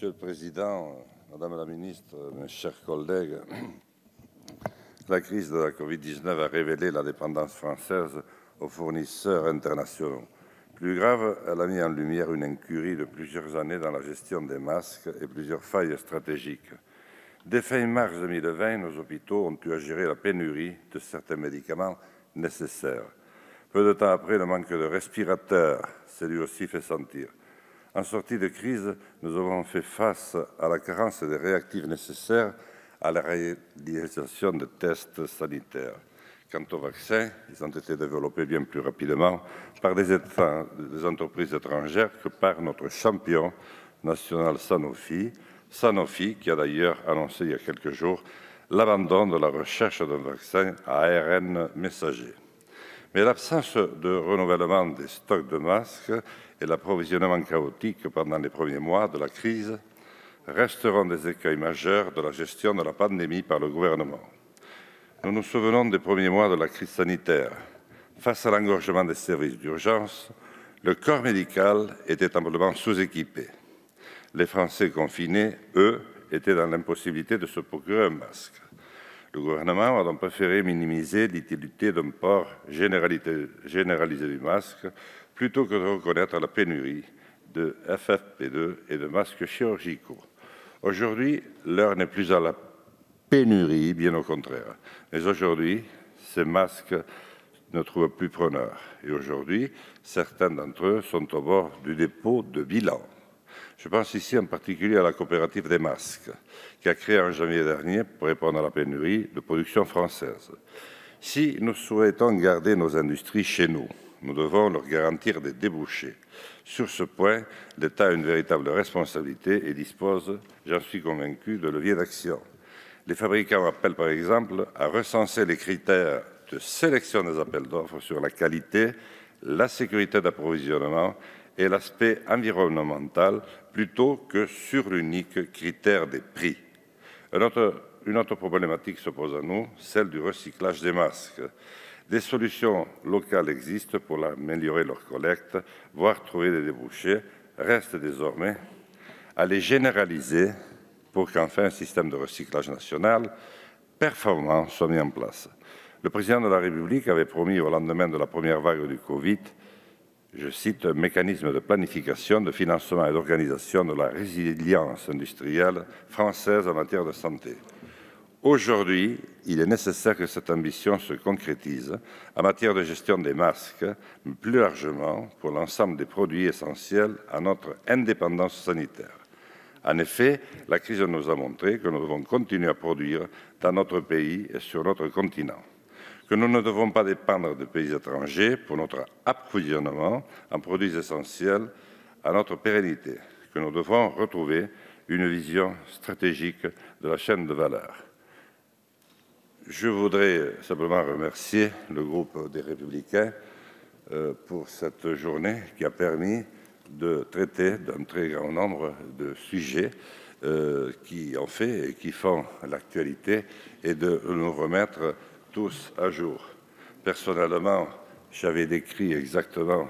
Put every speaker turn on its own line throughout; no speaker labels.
Monsieur le Président, Madame la Ministre, mes chers collègues, la crise de la Covid-19 a révélé la dépendance française aux fournisseurs internationaux. Plus grave, elle a mis en lumière une incurie de plusieurs années dans la gestion des masques et plusieurs failles stratégiques. Dès fin mars 2020, nos hôpitaux ont eu à gérer la pénurie de certains médicaments nécessaires. Peu de temps après, le manque de respirateurs s'est lui aussi fait sentir. En sortie de crise, nous avons fait face à la carence des réactifs nécessaires à la réalisation de tests sanitaires. Quant aux vaccins, ils ont été développés bien plus rapidement par des, entreprises étrangères que par notre champion national Sanofi, Sanofi qui a d'ailleurs annoncé il y a quelques jours l'abandon de la recherche d'un vaccin à ARN messager. Mais l'absence de renouvellement des stocks de masques et l'approvisionnement chaotique pendant les premiers mois de la crise resteront des écueils majeurs de la gestion de la pandémie par le gouvernement. Nous nous souvenons des premiers mois de la crise sanitaire. Face à l'engorgement des services d'urgence, le corps médical était amplement sous-équipé. Les Français confinés, eux, étaient dans l'impossibilité de se procurer un masque. Le gouvernement a donc préféré minimiser l'utilité d'un port généralisé du masque plutôt que de reconnaître la pénurie de FFP2 et de masques chirurgicaux. Aujourd'hui, l'heure n'est plus à la pénurie, bien au contraire. Mais aujourd'hui, ces masques ne trouvent plus preneur. Et aujourd'hui, certains d'entre eux sont au bord du dépôt de bilan. Je pense ici en particulier à la coopérative des masques, qui a créé en janvier dernier, pour répondre à la pénurie, de production française. Si nous souhaitons garder nos industries chez nous, nous devons leur garantir des débouchés. Sur ce point, l'État a une véritable responsabilité et dispose, j'en suis convaincu, de leviers d'action. Les fabricants appellent par exemple à recenser les critères de sélection des appels d'offres sur la qualité, la sécurité d'approvisionnement et l'aspect environnemental plutôt que sur l'unique critère des prix. Une autre, problématique se pose à nous, celle du recyclage des masques. Des solutions locales existent pour améliorer leur collecte, voire trouver des débouchés. Reste désormais à les généraliser pour qu'enfin un système de recyclage national performant soit mis en place. Le président de la République avait promis au lendemain de la première vague du Covid je cite, un mécanisme de planification, de financement et d'organisation de la résilience industrielle française en matière de santé. Aujourd'hui, il est nécessaire que cette ambition se concrétise en matière de gestion des masques, mais plus largement pour l'ensemble des produits essentiels à notre indépendance sanitaire. En effet, la crise nous a montré que nous devons continuer à produire dans notre pays et sur notre continent que nous ne devons pas dépendre de pays étrangers pour notre approvisionnement en produits essentiels à notre pérennité, que nous devons retrouver une vision stratégique de la chaîne de valeur. Je voudrais simplement remercier le groupe des Républicains euh, pour cette journée qui a permis de traiter d'un très grand nombre de sujets euh, qui ont fait et qui font l'actualité et de nous remettre tous à jour. Personnellement, j'avais décrit exactement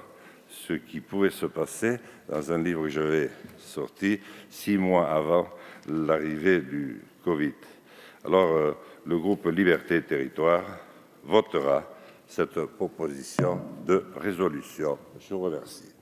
ce qui pouvait se passer dans un livre que j'avais sorti six mois avant l'arrivée du Covid. Alors, euh, le groupe Liberté et Territoire votera cette proposition de résolution. Je vous remercie.